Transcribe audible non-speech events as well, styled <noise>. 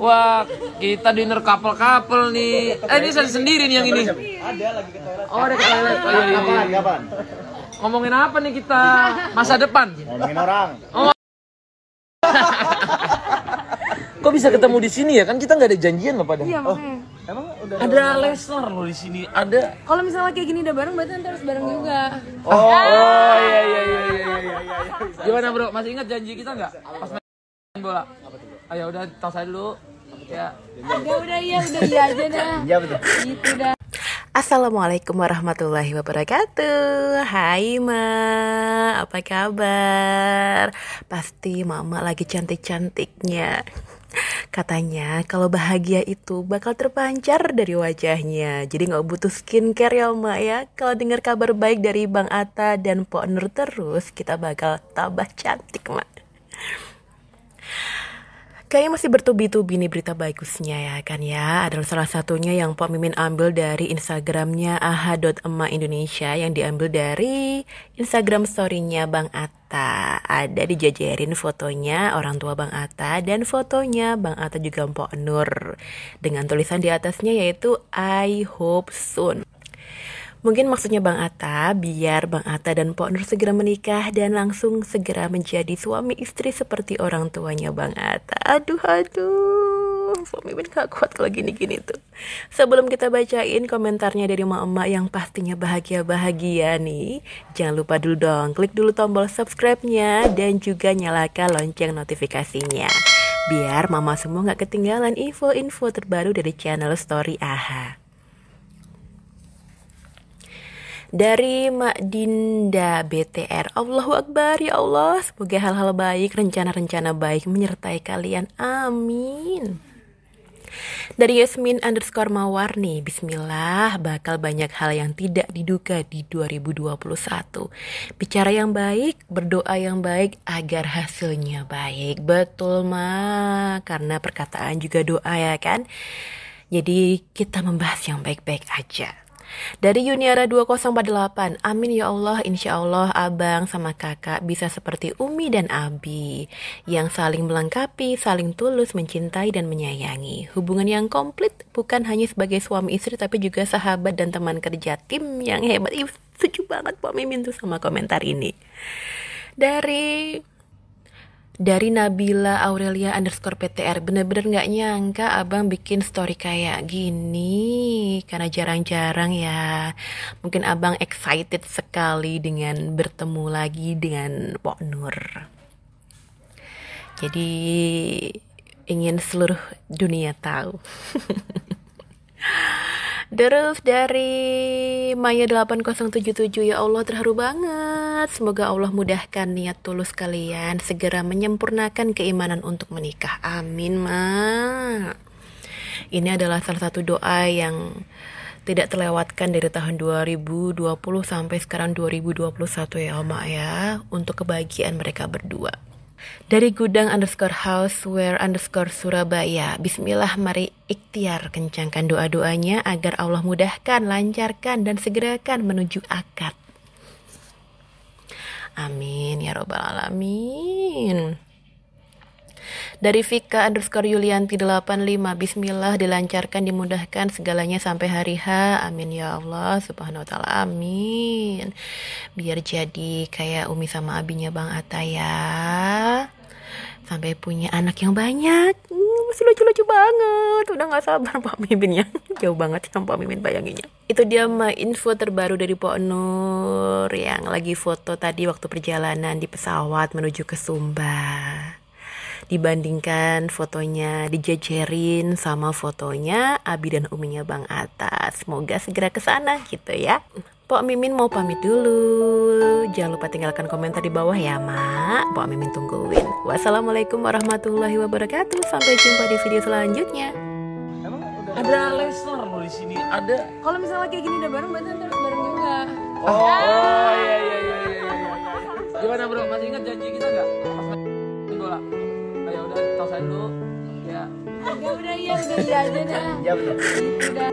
Wah, kita dinner couple-couple nih. Eh, ini saya sendiri nih yang ini. Ada lagi ke toilet. Oh, ada ke toilet. Oh, iya, iya, iya. Kapan? Ngomongin apa nih kita? Masa depan? Ngomongin orang. Oh. <laughs> Kok bisa ketemu di sini ya? Kan kita nggak ada janjian loh pada. Iya, oh. makanya. Oh. Emang udah ada Lesnar loh di sini. Ada. Kalau misalnya kayak gini udah bareng berarti nanti harus bareng oh. juga. Oh, oh, oh iya iya iya iya iya iya. Gimana, Bro? Masih ingat janji kita nggak? Pas main bola. Ayo udah tahu saya dulu. Ya. udah iya, udah iya aja dah. <laughs> Iya betul. Gitu dah. Assalamualaikum warahmatullahi wabarakatuh Hai Ma, apa kabar? Pasti mama lagi cantik-cantiknya Katanya kalau bahagia itu bakal terpancar dari wajahnya Jadi nggak butuh skincare ya Ma ya Kalau dengar kabar baik dari Bang Ata dan Pok Nur terus Kita bakal tambah cantik Ma Kayaknya masih bertubi-tubi nih berita bagusnya ya kan ya. Adalah salah satunya yang Pak Mimin ambil dari Instagramnya aha.ema Indonesia yang diambil dari Instagram storynya Bang Atta. Ada dijajarin fotonya orang tua Bang Atta dan fotonya Bang Atta juga Mpok Nur. Dengan tulisan di atasnya yaitu I hope soon. Mungkin maksudnya Bang Atta, biar Bang Atta dan Pak Nur segera menikah dan langsung segera menjadi suami istri seperti orang tuanya Bang Atta. Aduh, aduh, suami Ben gak kuat kalau gini-gini tuh. Sebelum kita bacain komentarnya dari emak-emak yang pastinya bahagia-bahagia nih, jangan lupa dulu dong, klik dulu tombol subscribe-nya dan juga nyalakan lonceng notifikasinya. Biar mama semua gak ketinggalan info-info terbaru dari channel Story AHA. dari Mak Dinda BTR. Allahu Akbar ya Allah, semoga hal-hal baik, rencana-rencana baik menyertai kalian. Amin. Dari Yasmin underscore Mawarni, Bismillah bakal banyak hal yang tidak diduga di 2021 Bicara yang baik, berdoa yang baik agar hasilnya baik Betul ma, karena perkataan juga doa ya kan Jadi kita membahas yang baik-baik aja dari Yuniara 2048, amin ya Allah, insya Allah abang sama kakak bisa seperti Umi dan Abi yang saling melengkapi, saling tulus, mencintai dan menyayangi. Hubungan yang komplit bukan hanya sebagai suami istri tapi juga sahabat dan teman kerja tim yang hebat. Ih, setuju banget Pak Mimin tuh sama komentar ini. Dari dari Nabila Aurelia underscore PTR bener-bener nggak nyangka abang bikin story kayak gini karena jarang-jarang ya mungkin abang excited sekali dengan bertemu lagi dengan Pok Nur jadi ingin seluruh dunia tahu <laughs> Terus dari Maya 8077 ya Allah terharu banget banget. Semoga Allah mudahkan niat tulus kalian segera menyempurnakan keimanan untuk menikah. Amin, Ma. Ini adalah salah satu doa yang tidak terlewatkan dari tahun 2020 sampai sekarang 2021 ya, Oma ya, untuk kebahagiaan mereka berdua. Dari gudang underscore house where underscore Surabaya Bismillah mari ikhtiar kencangkan doa-doanya agar Allah mudahkan, lancarkan, dan segerakan menuju akad Amin ya robbal alamin. Dari Vika underscore Yulianti 85 Bismillah dilancarkan dimudahkan segalanya sampai hari H Amin ya Allah subhanahu wa ta'ala amin Biar jadi kayak Umi sama abinya Bang Atta ya Sampai punya anak yang banyak hmm, Masih lucu-lucu banget Udah gak sabar Pak Mimin ya jauh banget sih pak mimin bayanginnya itu dia ma info terbaru dari Pak Nur yang lagi foto tadi waktu perjalanan di pesawat menuju ke Sumba dibandingkan fotonya dijejerin sama fotonya Abi dan Uminya Bang atas Semoga segera ke sana gitu ya. pak Mimin mau pamit dulu. Jangan lupa tinggalkan komentar di bawah ya, Mak. pak Mimin tungguin. Wassalamualaikum warahmatullahi wabarakatuh. Sampai jumpa di video selanjutnya. Ada Lesnar loh di sini. Ada. Kalau misalnya kayak gini udah bareng berarti ntar bareng juga. Oh, oh, oh iya iya iya iya. iya. Gimana bro? Masih ingat janji kita nggak? Pas main bola. Ayo ah, ya udah, tosain dulu. Ya. Ya udah iya, udah aja dah. Iya udah. Ya. <laughs>